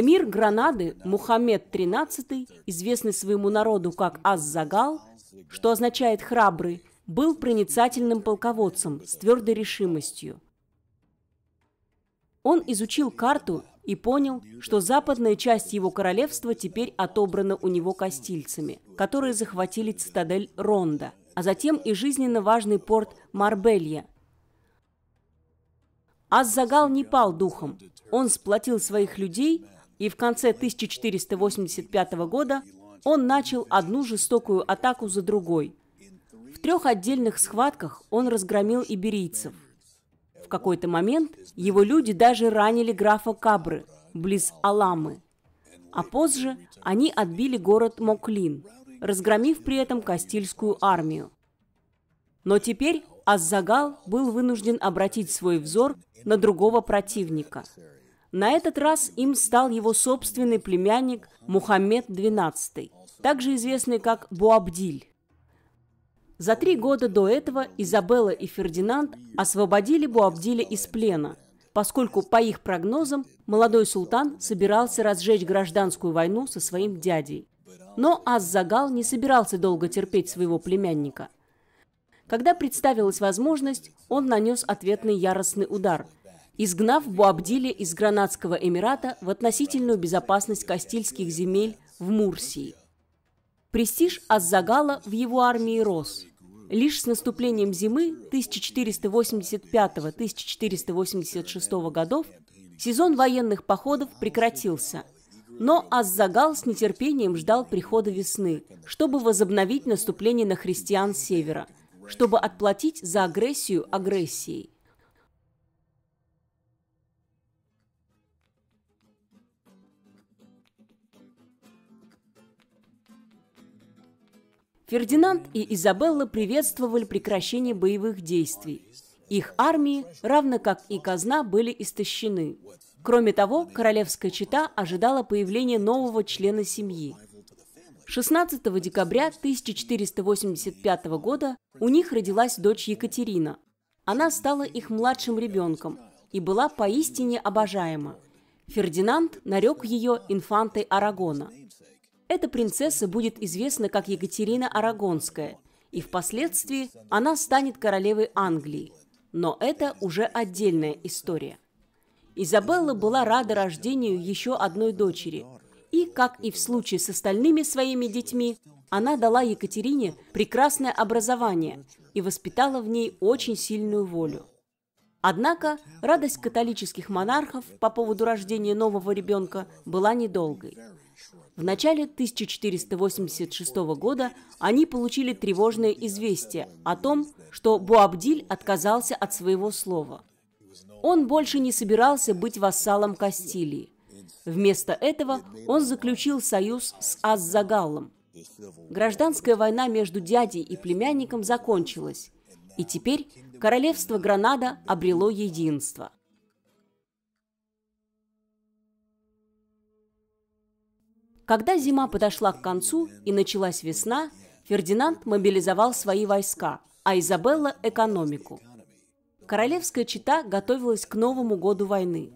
Эмир Гранады Мухаммед XIII, известный своему народу как Аз-Загал, что означает «храбрый», был проницательным полководцем с твердой решимостью. Он изучил карту и понял, что западная часть его королевства теперь отобрана у него костильцами, которые захватили цитадель Ронда, а затем и жизненно важный порт Марбелья. Аззагал не пал духом. Он сплотил своих людей и в конце 1485 года он начал одну жестокую атаку за другой. В трех отдельных схватках он разгромил иберийцев. В какой-то момент его люди даже ранили графа Кабры, близ Аламы. А позже они отбили город Моклин, разгромив при этом Кастильскую армию. Но теперь Аззагал был вынужден обратить свой взор на другого противника – на этот раз им стал его собственный племянник Мухаммед XII, также известный как Буабдиль. За три года до этого Изабелла и Фердинанд освободили Буабдиля из плена, поскольку, по их прогнозам, молодой султан собирался разжечь гражданскую войну со своим дядей. Но Аз-Загал не собирался долго терпеть своего племянника. Когда представилась возможность, он нанес ответный яростный удар – изгнав Буабдиля из Гранадского Эмирата в относительную безопасность Кастильских земель в Мурсии. Престиж Аззагала в его армии рос. Лишь с наступлением зимы 1485-1486 годов сезон военных походов прекратился, но Аззагал с нетерпением ждал прихода весны, чтобы возобновить наступление на христиан с севера, чтобы отплатить за агрессию агрессией. Фердинанд и Изабелла приветствовали прекращение боевых действий. Их армии, равно как и казна, были истощены. Кроме того, королевская чита ожидала появления нового члена семьи. 16 декабря 1485 года у них родилась дочь Екатерина. Она стала их младшим ребенком и была поистине обожаема. Фердинанд нарек ее инфантой Арагона. Эта принцесса будет известна как Екатерина Арагонская, и впоследствии она станет королевой Англии. Но это уже отдельная история. Изабелла была рада рождению еще одной дочери, и, как и в случае с остальными своими детьми, она дала Екатерине прекрасное образование и воспитала в ней очень сильную волю. Однако радость католических монархов по поводу рождения нового ребенка была недолгой. В начале 1486 года они получили тревожное известие о том, что Буабдиль отказался от своего слова. Он больше не собирался быть вассалом Кастилии. Вместо этого он заключил союз с Аззагаллом. Гражданская война между дядей и племянником закончилась, и теперь королевство Гранада обрело единство. Когда зима подошла к концу и началась весна, Фердинанд мобилизовал свои войска, а Изабелла – экономику. Королевская чита готовилась к Новому году войны.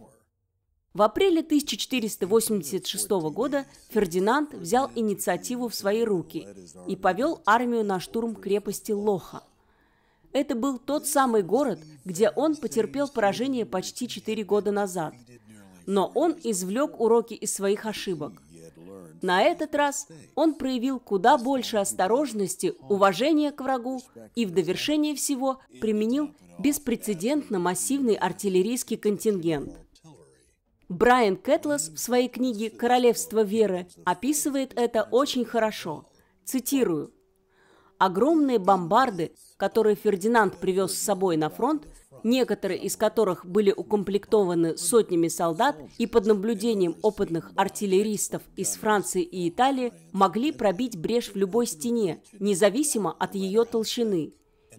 В апреле 1486 года Фердинанд взял инициативу в свои руки и повел армию на штурм крепости Лоха. Это был тот самый город, где он потерпел поражение почти четыре года назад. Но он извлек уроки из своих ошибок – на этот раз он проявил куда больше осторожности, уважения к врагу и в довершение всего применил беспрецедентно массивный артиллерийский контингент. Брайан Кэтлас в своей книге «Королевство веры» описывает это очень хорошо. Цитирую. Огромные бомбарды, которые Фердинанд привез с собой на фронт, некоторые из которых были укомплектованы сотнями солдат и под наблюдением опытных артиллеристов из Франции и Италии, могли пробить брешь в любой стене, независимо от ее толщины.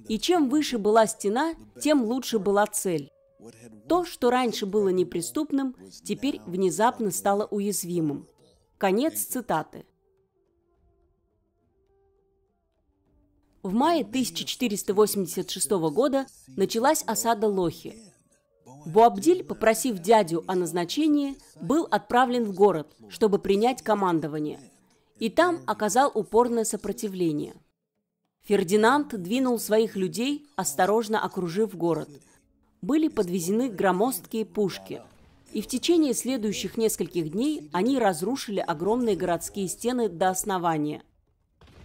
И чем выше была стена, тем лучше была цель. То, что раньше было неприступным, теперь внезапно стало уязвимым. Конец цитаты. В мае 1486 года началась осада Лохи. Буабдиль, попросив дядю о назначении, был отправлен в город, чтобы принять командование, и там оказал упорное сопротивление. Фердинанд двинул своих людей, осторожно окружив город. Были подвезены громоздкие пушки, и в течение следующих нескольких дней они разрушили огромные городские стены до основания.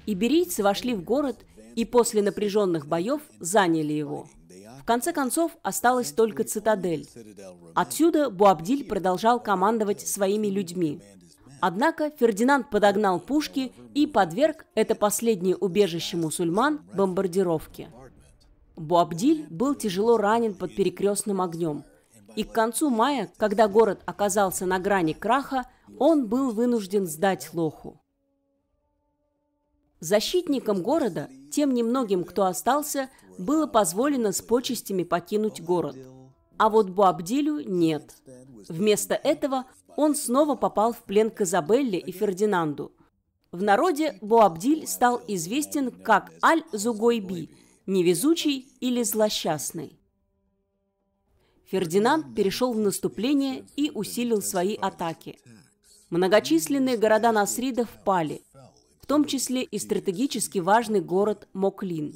Иберийцы вошли в город и после напряженных боев заняли его. В конце концов, осталась только цитадель. Отсюда Буабдиль продолжал командовать своими людьми. Однако Фердинанд подогнал пушки и подверг это последнее убежище мусульман бомбардировке. Буабдиль был тяжело ранен под перекрестным огнем. И к концу мая, когда город оказался на грани краха, он был вынужден сдать лоху. Защитникам города, тем немногим, кто остался, было позволено с почестями покинуть город. А вот Буабдилю нет. Вместо этого он снова попал в плен к Изабелле и Фердинанду. В народе Буабдиль стал известен как Аль-Зугойби – невезучий или злосчастный. Фердинанд перешел в наступление и усилил свои атаки. Многочисленные города Насридов пали – в том числе и стратегически важный город Моклин.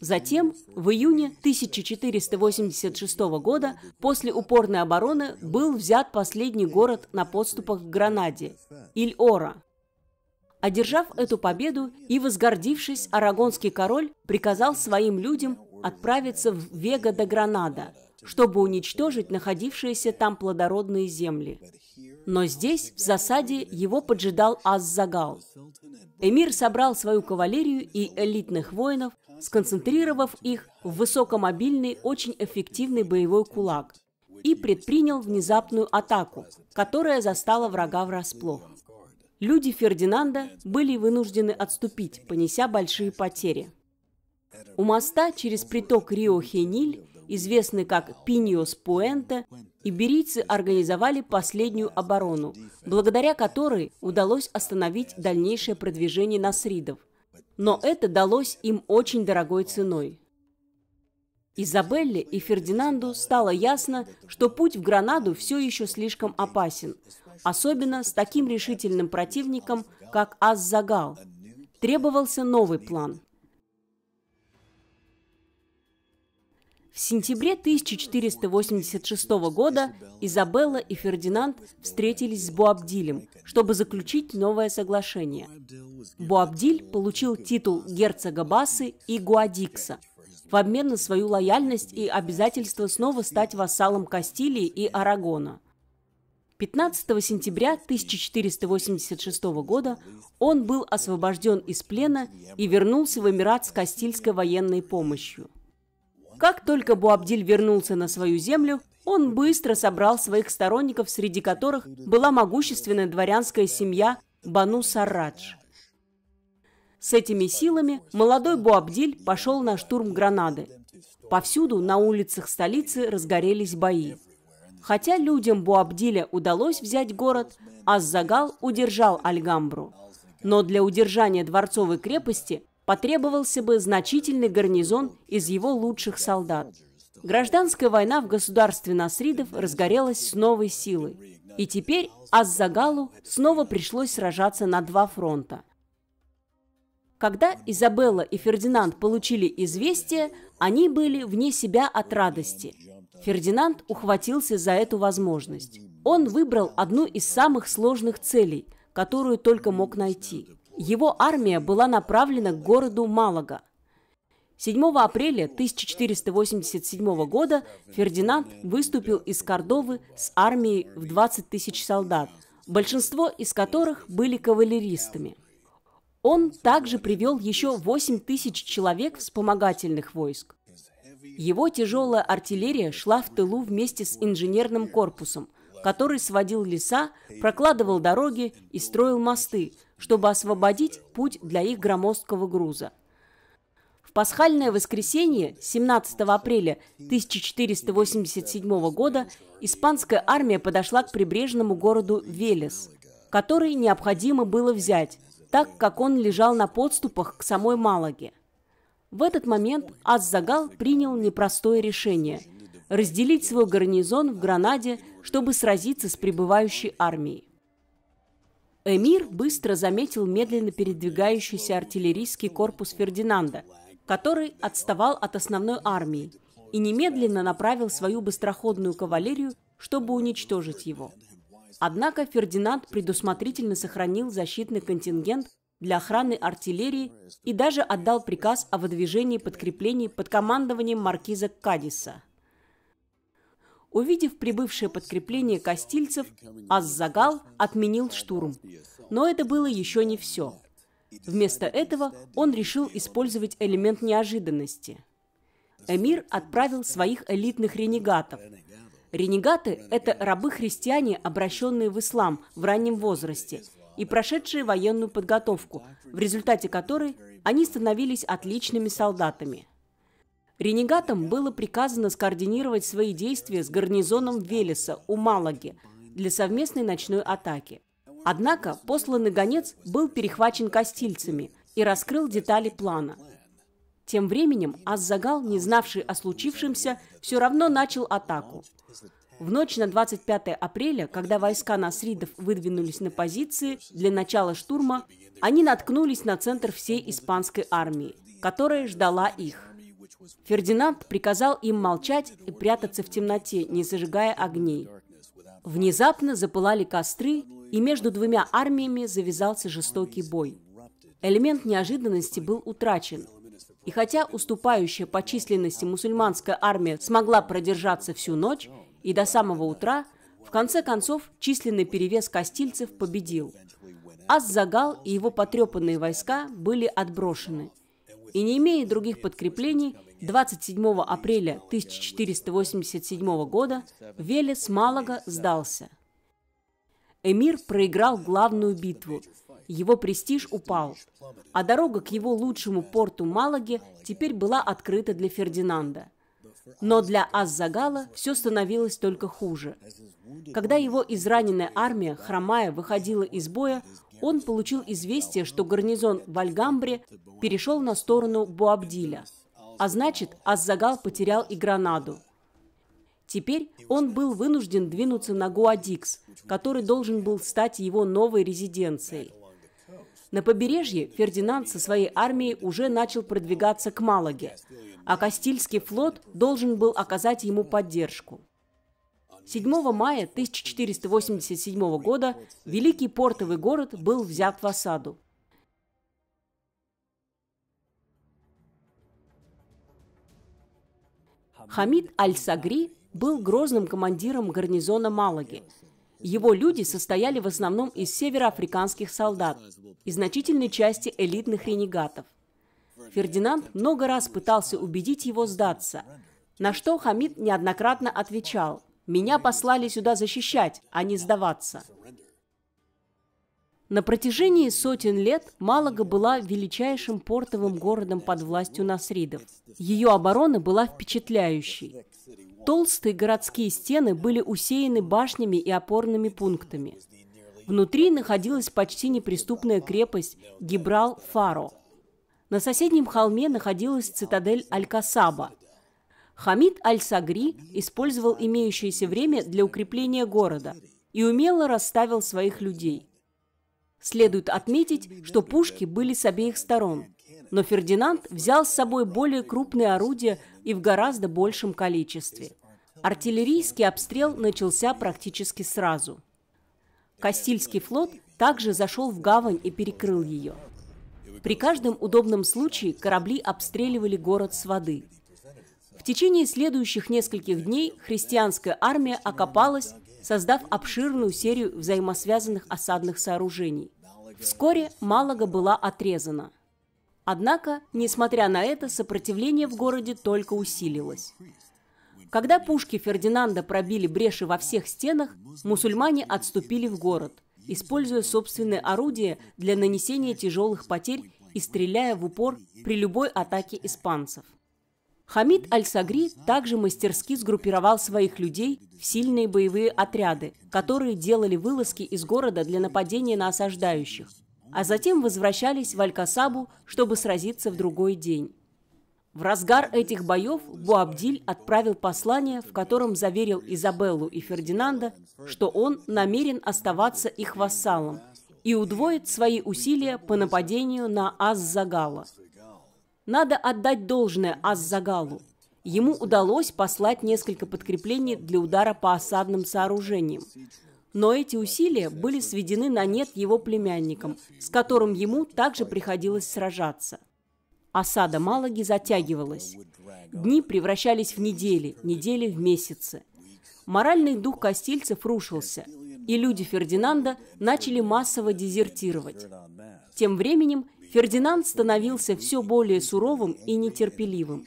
Затем, в июне 1486 года, после упорной обороны, был взят последний город на подступах к Гранаде – Иль-Ора. Одержав эту победу и возгордившись, арагонский король приказал своим людям отправиться в Вега до Гранада, чтобы уничтожить находившиеся там плодородные земли. Но здесь, в засаде, его поджидал Аззагал. Эмир собрал свою кавалерию и элитных воинов, сконцентрировав их в высокомобильный, очень эффективный боевой кулак и предпринял внезапную атаку, которая застала врага врасплох. Люди Фердинанда были вынуждены отступить, понеся большие потери. У моста через приток Рио-Хениль известный как Пиньос Пуэнте, иберийцы организовали последнюю оборону, благодаря которой удалось остановить дальнейшее продвижение насридов. Но это далось им очень дорогой ценой. Изабелле и Фердинанду стало ясно, что путь в Гранаду все еще слишком опасен, особенно с таким решительным противником, как Аззагал. Требовался новый план. В сентябре 1486 года Изабелла и Фердинанд встретились с Буабдилем, чтобы заключить новое соглашение. Буабдиль получил титул герцога Басы и Гуадикса в обмен на свою лояльность и обязательство снова стать вассалом Кастилии и Арагона. 15 сентября 1486 года он был освобожден из плена и вернулся в Эмират с Кастильской военной помощью. Как только Буабдиль вернулся на свою землю, он быстро собрал своих сторонников, среди которых была могущественная дворянская семья Бану Сарадж. С этими силами молодой Буабдиль пошел на штурм Гранады. Повсюду на улицах столицы разгорелись бои. Хотя людям Буабдиля удалось взять город, Аззагал удержал Альгамбру. Но для удержания дворцовой крепости – потребовался бы значительный гарнизон из его лучших солдат. Гражданская война в государстве Насридов разгорелась с новой силой. И теперь Аззагалу снова пришлось сражаться на два фронта. Когда Изабелла и Фердинанд получили известие, они были вне себя от радости. Фердинанд ухватился за эту возможность. Он выбрал одну из самых сложных целей, которую только мог найти. Его армия была направлена к городу Малага. 7 апреля 1487 года Фердинанд выступил из Кордовы с армией в 20 тысяч солдат, большинство из которых были кавалеристами. Он также привел еще 8 тысяч человек вспомогательных войск. Его тяжелая артиллерия шла в тылу вместе с инженерным корпусом, который сводил леса, прокладывал дороги и строил мосты, чтобы освободить путь для их громоздкого груза. В пасхальное воскресенье 17 апреля 1487 года испанская армия подошла к прибрежному городу Велес, который необходимо было взять, так как он лежал на подступах к самой Малаге. В этот момент Аззагал принял непростое решение – разделить свой гарнизон в Гранаде, чтобы сразиться с прибывающей армией. Эмир быстро заметил медленно передвигающийся артиллерийский корпус Фердинанда, который отставал от основной армии, и немедленно направил свою быстроходную кавалерию, чтобы уничтожить его. Однако Фердинанд предусмотрительно сохранил защитный контингент для охраны артиллерии и даже отдал приказ о выдвижении подкреплений под командованием маркиза Кадиса. Увидев прибывшее подкрепление костильцев, Аззагал отменил штурм. Но это было еще не все. Вместо этого он решил использовать элемент неожиданности. Эмир отправил своих элитных ренегатов. Ренегаты – это рабы-христиане, обращенные в ислам в раннем возрасте и прошедшие военную подготовку, в результате которой они становились отличными солдатами – Ренегатам было приказано скоординировать свои действия с гарнизоном Велеса у Малаги для совместной ночной атаки. Однако посланный гонец был перехвачен костильцами и раскрыл детали плана. Тем временем Аззагал, не знавший о случившемся, все равно начал атаку. В ночь на 25 апреля, когда войска насридов выдвинулись на позиции для начала штурма, они наткнулись на центр всей испанской армии, которая ждала их. Фердинанд приказал им молчать и прятаться в темноте, не зажигая огней. Внезапно запылали костры, и между двумя армиями завязался жестокий бой. Элемент неожиданности был утрачен. И хотя уступающая по численности мусульманская армия смогла продержаться всю ночь и до самого утра, в конце концов численный перевес кастильцев победил. Аз-Загал и его потрепанные войска были отброшены – и не имея других подкреплений, 27 апреля 1487 года Велес Малага сдался. Эмир проиграл главную битву, его престиж упал, а дорога к его лучшему порту Малаге теперь была открыта для Фердинанда. Но для Аззагала все становилось только хуже. Когда его израненная армия, хромая, выходила из боя, он получил известие, что гарнизон в Альгамбре перешел на сторону Буабдиля, а значит, Аззагал потерял и Гранаду. Теперь он был вынужден двинуться на Гуадикс, который должен был стать его новой резиденцией. На побережье Фердинанд со своей армией уже начал продвигаться к Малаге, а Кастильский флот должен был оказать ему поддержку. 7 мая 1487 года великий портовый город был взят в осаду. Хамид Аль-Сагри был грозным командиром гарнизона Малаги. Его люди состояли в основном из североафриканских солдат и значительной части элитных ренегатов. Фердинанд много раз пытался убедить его сдаться, на что Хамид неоднократно отвечал меня послали сюда защищать, а не сдаваться. На протяжении сотен лет Малага была величайшим портовым городом под властью насридов. Ее оборона была впечатляющей. Толстые городские стены были усеяны башнями и опорными пунктами. Внутри находилась почти неприступная крепость Гибрал-Фаро. На соседнем холме находилась цитадель Алькасаба – Хамид Аль-Сагри использовал имеющееся время для укрепления города и умело расставил своих людей. Следует отметить, что пушки были с обеих сторон, но Фердинанд взял с собой более крупные орудия и в гораздо большем количестве. Артиллерийский обстрел начался практически сразу. Кастильский флот также зашел в гавань и перекрыл ее. При каждом удобном случае корабли обстреливали город с воды – в течение следующих нескольких дней христианская армия окопалась, создав обширную серию взаимосвязанных осадных сооружений. Вскоре Малага была отрезана. Однако, несмотря на это, сопротивление в городе только усилилось. Когда пушки Фердинанда пробили бреши во всех стенах, мусульмане отступили в город, используя собственные орудия для нанесения тяжелых потерь и стреляя в упор при любой атаке испанцев. Хамид Аль-Сагри также мастерски сгруппировал своих людей в сильные боевые отряды, которые делали вылазки из города для нападения на осаждающих, а затем возвращались в Аль-Касабу, чтобы сразиться в другой день. В разгар этих боев Буабдиль отправил послание, в котором заверил Изабеллу и Фердинанда, что он намерен оставаться их вассалом и удвоит свои усилия по нападению на Аз-Загала – надо отдать должное Аззагалу. Ему удалось послать несколько подкреплений для удара по осадным сооружениям. Но эти усилия были сведены на нет его племянником, с которым ему также приходилось сражаться. Осада Малаги затягивалась. Дни превращались в недели, недели в месяцы. Моральный дух костильцев рушился, и люди Фердинанда начали массово дезертировать. Тем временем Фердинанд становился все более суровым и нетерпеливым.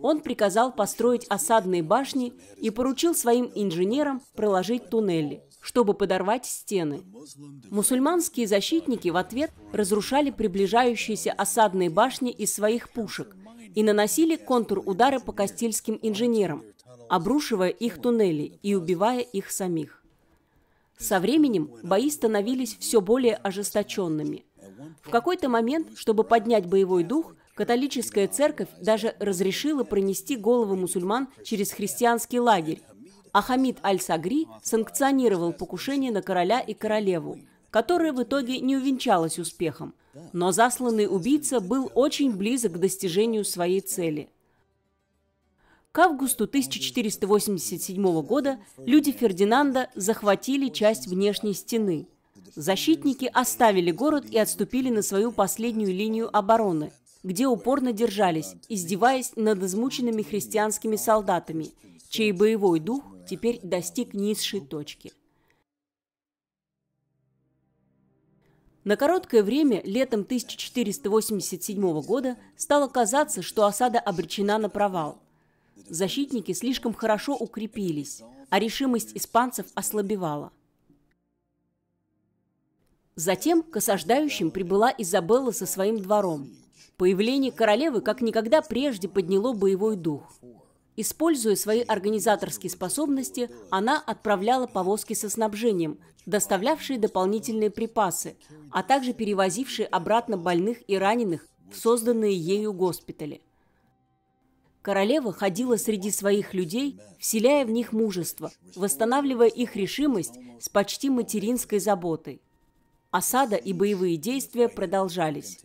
Он приказал построить осадные башни и поручил своим инженерам проложить туннели, чтобы подорвать стены. Мусульманские защитники в ответ разрушали приближающиеся осадные башни из своих пушек и наносили контрудары по кастильским инженерам, обрушивая их туннели и убивая их самих. Со временем бои становились все более ожесточенными – в какой-то момент, чтобы поднять боевой дух, католическая церковь даже разрешила пронести головы мусульман через христианский лагерь. А Хамид Аль-Сагри санкционировал покушение на короля и королеву, которое в итоге не увенчалось успехом. Но засланный убийца был очень близок к достижению своей цели. К августу 1487 года люди Фердинанда захватили часть внешней стены – Защитники оставили город и отступили на свою последнюю линию обороны, где упорно держались, издеваясь над измученными христианскими солдатами, чей боевой дух теперь достиг низшей точки. На короткое время, летом 1487 года, стало казаться, что осада обречена на провал. Защитники слишком хорошо укрепились, а решимость испанцев ослабевала – Затем к осаждающим прибыла Изабелла со своим двором. Появление королевы как никогда прежде подняло боевой дух. Используя свои организаторские способности, она отправляла повозки со снабжением, доставлявшие дополнительные припасы, а также перевозившие обратно больных и раненых в созданные ею госпитали. Королева ходила среди своих людей, вселяя в них мужество, восстанавливая их решимость с почти материнской заботой. Осада и боевые действия продолжались.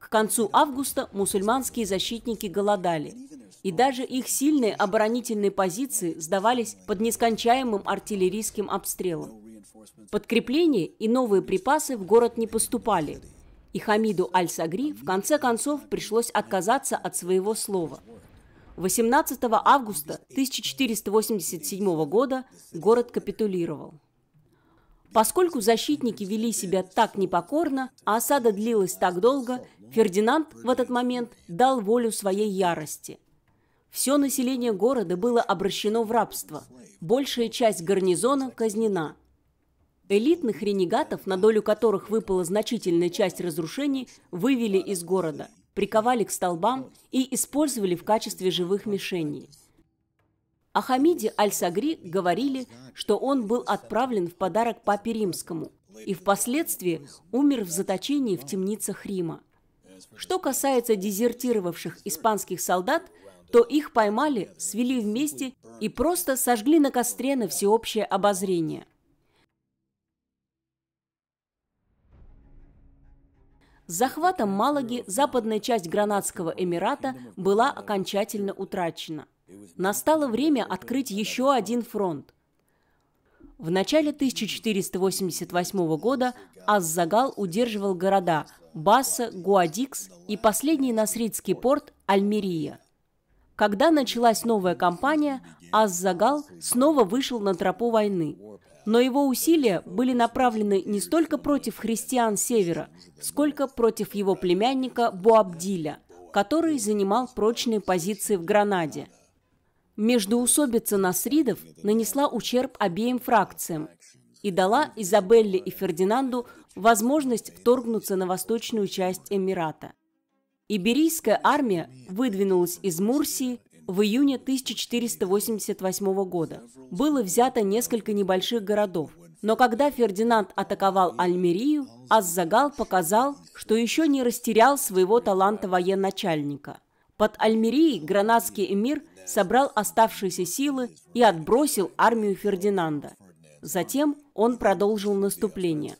К концу августа мусульманские защитники голодали, и даже их сильные оборонительные позиции сдавались под нескончаемым артиллерийским обстрелом. Подкрепления и новые припасы в город не поступали, и Хамиду Аль-Сагри в конце концов пришлось отказаться от своего слова. 18 августа 1487 года город капитулировал. Поскольку защитники вели себя так непокорно, а осада длилась так долго, Фердинанд в этот момент дал волю своей ярости. Все население города было обращено в рабство, большая часть гарнизона казнена. Элитных ренегатов, на долю которых выпала значительная часть разрушений, вывели из города, приковали к столбам и использовали в качестве живых мишеней – о Хамиде Аль-Сагри говорили, что он был отправлен в подарок Папе Римскому и впоследствии умер в заточении в темницах Рима. Что касается дезертировавших испанских солдат, то их поймали, свели вместе и просто сожгли на костре на всеобщее обозрение. С захватом Малаги западная часть Гранадского Эмирата была окончательно утрачена – Настало время открыть еще один фронт. В начале 1488 года Аззагал удерживал города Баса, Гуадикс и последний насридский порт Альмерия. Когда началась новая кампания, Аззагал снова вышел на тропу войны. Но его усилия были направлены не столько против христиан Севера, сколько против его племянника Буабдиля, который занимал прочные позиции в Гранаде – Междуусобица Насридов нанесла ущерб обеим фракциям и дала Изабелле и Фердинанду возможность вторгнуться на восточную часть Эмирата. Иберийская армия выдвинулась из Мурсии в июне 1488 года. Было взято несколько небольших городов, но когда Фердинанд атаковал Альмерию, Аззагал показал, что еще не растерял своего таланта военачальника – под Альмерией гранадский эмир собрал оставшиеся силы и отбросил армию Фердинанда. Затем он продолжил наступление.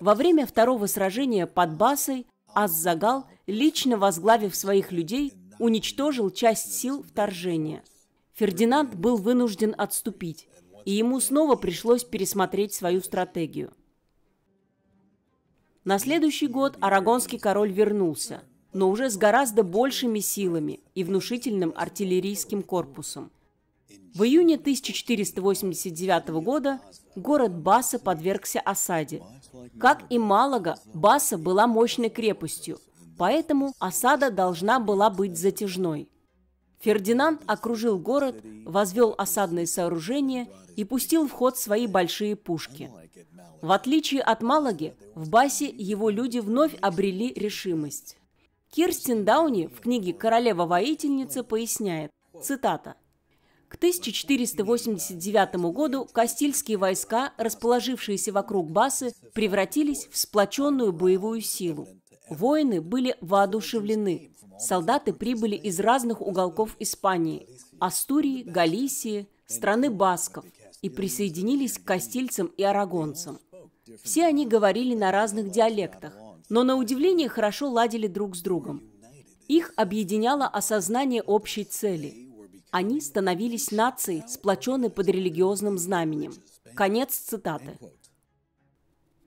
Во время второго сражения под Басой Аззагал, лично возглавив своих людей, уничтожил часть сил вторжения. Фердинанд был вынужден отступить, и ему снова пришлось пересмотреть свою стратегию. На следующий год арагонский король вернулся – но уже с гораздо большими силами и внушительным артиллерийским корпусом. В июне 1489 года город Баса подвергся осаде. Как и Малага, Баса была мощной крепостью, поэтому осада должна была быть затяжной. Фердинанд окружил город, возвел осадные сооружения и пустил в ход свои большие пушки. В отличие от Малаги, в Басе его люди вновь обрели решимость. Кирстен Дауни в книге «Королева-воительница» поясняет, цитата, к 1489 году Кастильские войска, расположившиеся вокруг Басы, превратились в сплоченную боевую силу. Воины были воодушевлены. Солдаты прибыли из разных уголков Испании – Астурии, Галисии, страны Басков – и присоединились к кастильцам и арагонцам. Все они говорили на разных диалектах, но на удивление хорошо ладили друг с другом. Их объединяло осознание общей цели. Они становились нацией, сплоченной под религиозным знаменем. Конец цитаты.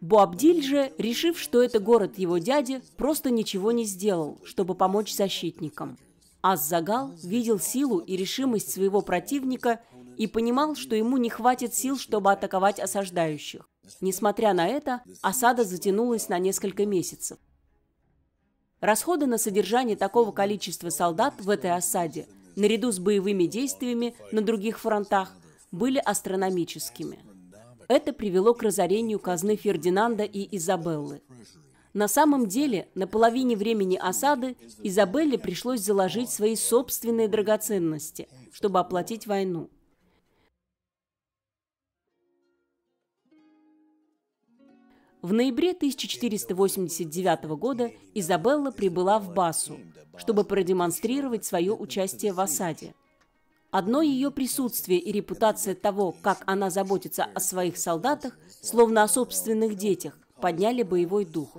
Буабдиль же, решив, что это город его дяди, просто ничего не сделал, чтобы помочь защитникам. Аз-Загал видел силу и решимость своего противника и понимал, что ему не хватит сил, чтобы атаковать осаждающих. Несмотря на это, осада затянулась на несколько месяцев. Расходы на содержание такого количества солдат в этой осаде, наряду с боевыми действиями на других фронтах, были астрономическими. Это привело к разорению казны Фердинанда и Изабеллы. На самом деле, на половине времени осады Изабелле пришлось заложить свои собственные драгоценности, чтобы оплатить войну. В ноябре 1489 года Изабелла прибыла в Басу, чтобы продемонстрировать свое участие в осаде. Одно ее присутствие и репутация того, как она заботится о своих солдатах, словно о собственных детях, подняли боевой дух.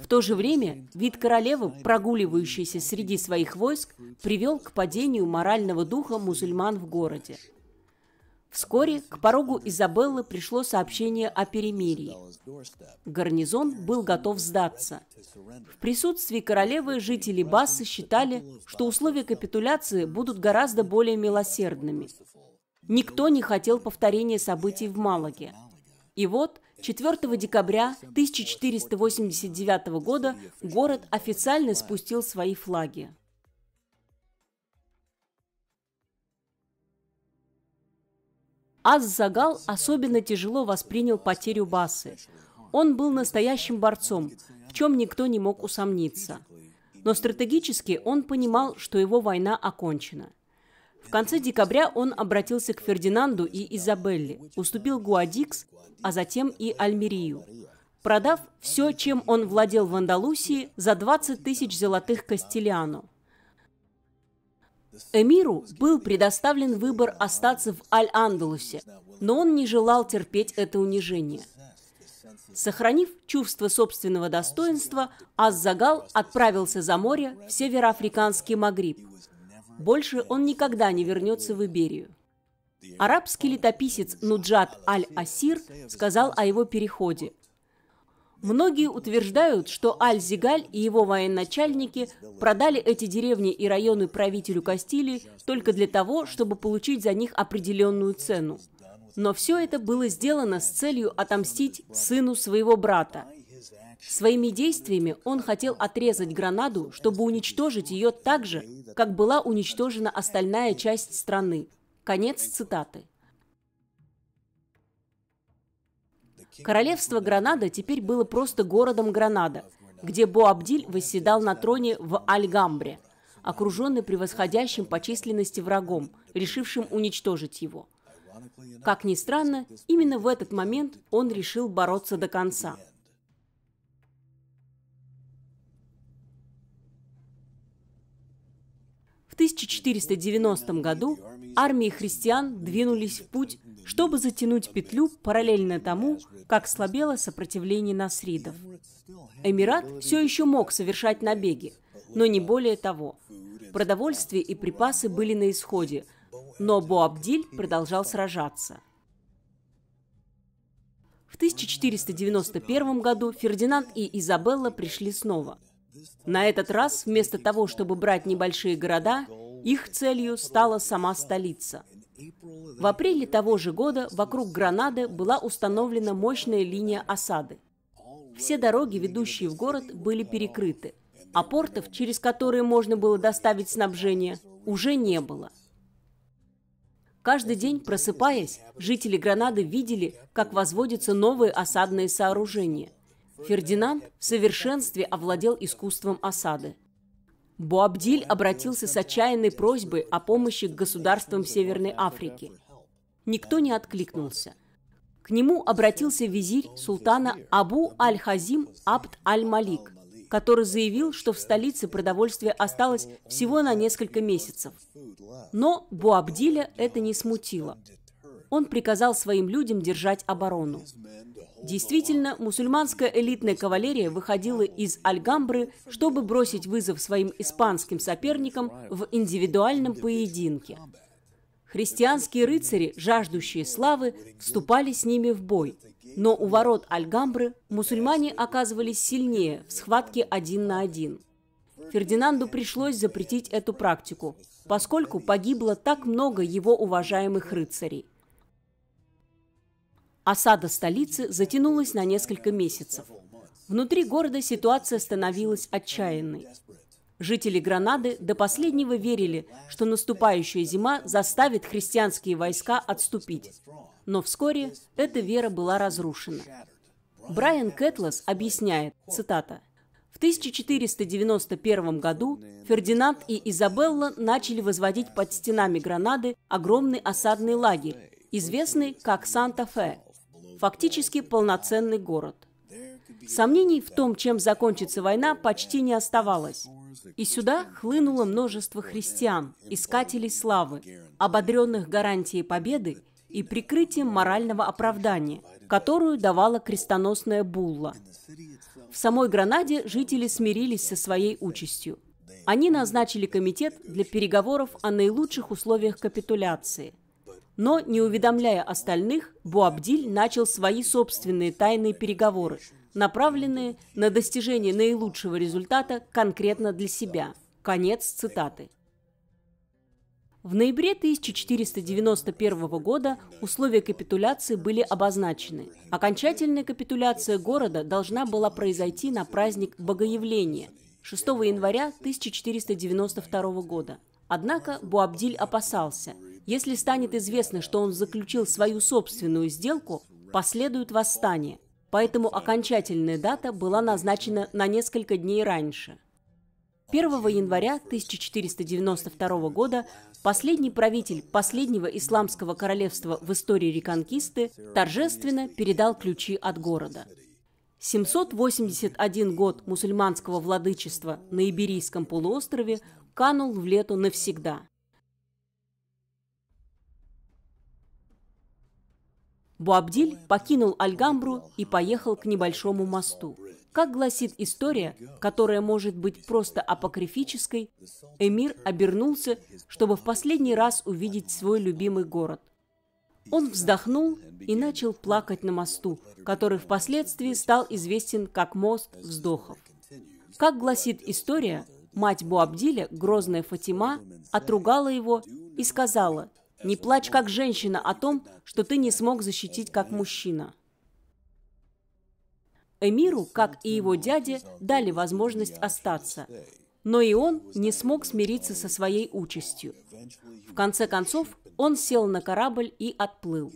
В то же время вид королевы, прогуливающейся среди своих войск, привел к падению морального духа мусульман в городе – Вскоре к порогу Изабеллы пришло сообщение о перемирии. Гарнизон был готов сдаться. В присутствии королевы жители Бассы считали, что условия капитуляции будут гораздо более милосердными. Никто не хотел повторения событий в Малаге. И вот 4 декабря 1489 года город официально спустил свои флаги. Аз-Загал особенно тяжело воспринял потерю Басы. Он был настоящим борцом, в чем никто не мог усомниться. Но стратегически он понимал, что его война окончена. В конце декабря он обратился к Фердинанду и Изабелле, уступил Гуадикс, а затем и Альмерию, продав все, чем он владел в Андалусии, за 20 тысяч золотых Кастильяно – Эмиру был предоставлен выбор остаться в Аль-Андалусе, но он не желал терпеть это унижение. Сохранив чувство собственного достоинства, Аззагал отправился за море в североафриканский Магриб. Больше он никогда не вернется в Иберию. Арабский летописец Нуджат Аль-Асир сказал о его переходе – Многие утверждают, что Аль-Зигаль и его военачальники продали эти деревни и районы правителю Кастилии только для того, чтобы получить за них определенную цену. Но все это было сделано с целью отомстить сыну своего брата. Своими действиями он хотел отрезать Гранаду, чтобы уничтожить ее так же, как была уничтожена остальная часть страны. Конец цитаты. Королевство Гранада теперь было просто городом Гранада, где Боабдиль восседал на троне в Альгамбре, окруженный превосходящим по численности врагом, решившим уничтожить его. Как ни странно, именно в этот момент он решил бороться до конца. В 1490 году армии христиан двинулись в путь чтобы затянуть петлю параллельно тому, как слабело сопротивление насридов. Эмират все еще мог совершать набеги, но не более того. Продовольствие и припасы были на исходе, но Боабдиль продолжал сражаться. В 1491 году Фердинанд и Изабелла пришли снова. На этот раз, вместо того, чтобы брать небольшие города, их целью стала сама столица. В апреле того же года вокруг Гранады была установлена мощная линия осады. Все дороги, ведущие в город, были перекрыты, а портов, через которые можно было доставить снабжение, уже не было. Каждый день, просыпаясь, жители Гранады видели, как возводятся новые осадные сооружения. Фердинанд в совершенстве овладел искусством осады – Буабдиль обратился с отчаянной просьбой о помощи к государствам Северной Африки. Никто не откликнулся. К нему обратился визирь султана Абу Аль-Хазим Абд Аль-Малик, который заявил, что в столице продовольствие осталось всего на несколько месяцев. Но Буабдиля это не смутило. Он приказал своим людям держать оборону. Действительно, мусульманская элитная кавалерия выходила из Альгамбры, чтобы бросить вызов своим испанским соперникам в индивидуальном поединке. Христианские рыцари, жаждущие славы, вступали с ними в бой. Но у ворот Альгамбры мусульмане оказывались сильнее в схватке один на один. Фердинанду пришлось запретить эту практику, поскольку погибло так много его уважаемых рыцарей. Осада столицы затянулась на несколько месяцев. Внутри города ситуация становилась отчаянной. Жители Гранады до последнего верили, что наступающая зима заставит христианские войска отступить. Но вскоре эта вера была разрушена. Брайан Кэтлас объясняет, цитата, «В 1491 году Фердинанд и Изабелла начали возводить под стенами Гранады огромный осадный лагерь, известный как Санта-Фе, фактически полноценный город. Сомнений в том, чем закончится война, почти не оставалось. И сюда хлынуло множество христиан, искателей славы, ободренных гарантией победы и прикрытием морального оправдания, которую давала крестоносная булла. В самой Гранаде жители смирились со своей участью. Они назначили комитет для переговоров о наилучших условиях капитуляции – но, не уведомляя остальных, Буабдиль начал свои собственные тайные переговоры, направленные на достижение наилучшего результата конкретно для себя. Конец цитаты. В ноябре 1491 года условия капитуляции были обозначены. Окончательная капитуляция города должна была произойти на праздник Богоявления 6 января 1492 года. Однако Буабдиль опасался – если станет известно, что он заключил свою собственную сделку, последует восстание, поэтому окончательная дата была назначена на несколько дней раньше. 1 января 1492 года последний правитель последнего исламского королевства в истории Реконкисты торжественно передал ключи от города. 781 год мусульманского владычества на Иберийском полуострове канул в лету навсегда. Буабдиль покинул Альгамбру и поехал к небольшому мосту. Как гласит история, которая может быть просто апокрифической, эмир обернулся, чтобы в последний раз увидеть свой любимый город. Он вздохнул и начал плакать на мосту, который впоследствии стал известен как мост вздохов. Как гласит история, мать Буабдиля, грозная Фатима, отругала его и сказала – не плачь как женщина о том, что ты не смог защитить как мужчина. Эмиру, как и его дяде, дали возможность остаться. Но и он не смог смириться со своей участью. В конце концов, он сел на корабль и отплыл.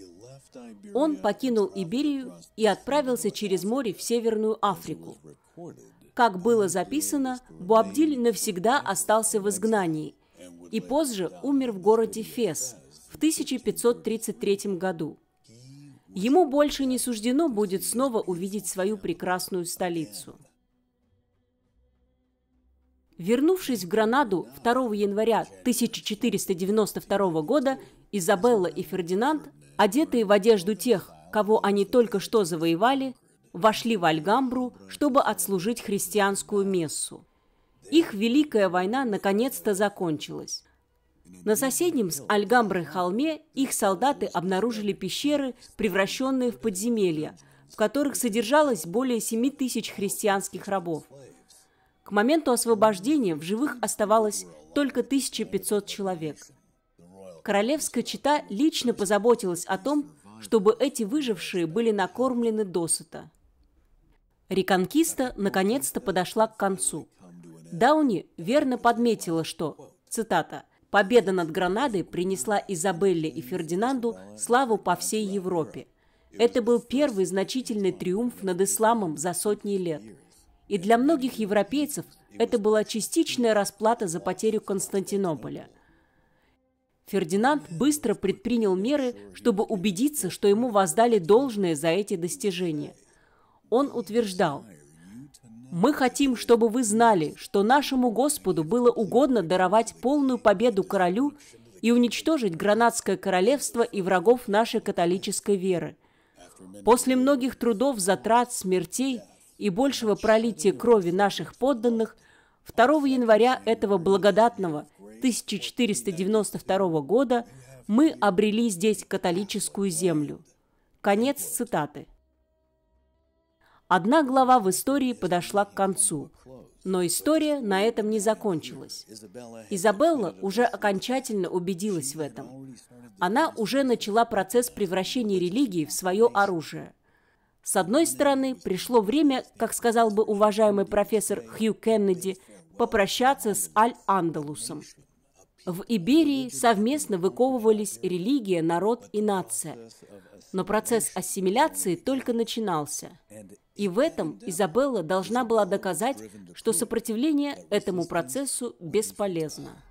Он покинул Иберию и отправился через море в Северную Африку. Как было записано, Буабдиль навсегда остался в изгнании и позже умер в городе Фес – в 1533 году. Ему больше не суждено будет снова увидеть свою прекрасную столицу. Вернувшись в Гранаду 2 января 1492 года, Изабелла и Фердинанд, одетые в одежду тех, кого они только что завоевали, вошли в Альгамбру, чтобы отслужить христианскую мессу. Их Великая война наконец-то закончилась. На соседнем с Альгамброй холме их солдаты обнаружили пещеры, превращенные в подземелья, в которых содержалось более 7 тысяч христианских рабов. К моменту освобождения в живых оставалось только 1500 человек. Королевская чита лично позаботилась о том, чтобы эти выжившие были накормлены досыта. Реконкиста наконец-то подошла к концу. Дауни верно подметила, что, цитата, Победа над Гранадой принесла Изабелле и Фердинанду славу по всей Европе. Это был первый значительный триумф над исламом за сотни лет. И для многих европейцев это была частичная расплата за потерю Константинополя. Фердинанд быстро предпринял меры, чтобы убедиться, что ему воздали должное за эти достижения. Он утверждал – мы хотим, чтобы вы знали, что нашему Господу было угодно даровать полную победу королю и уничтожить гранадское королевство и врагов нашей католической веры. После многих трудов, затрат, смертей и большего пролития крови наших подданных, 2 января этого благодатного 1492 года мы обрели здесь католическую землю. Конец цитаты. Одна глава в истории подошла к концу, но история на этом не закончилась. Изабелла уже окончательно убедилась в этом. Она уже начала процесс превращения религии в свое оружие. С одной стороны, пришло время, как сказал бы уважаемый профессор Хью Кеннеди, попрощаться с Аль-Андалусом. В Иберии совместно выковывались религия, народ и нация. Но процесс ассимиляции только начинался. И в этом Изабелла должна была доказать, что сопротивление этому процессу бесполезно.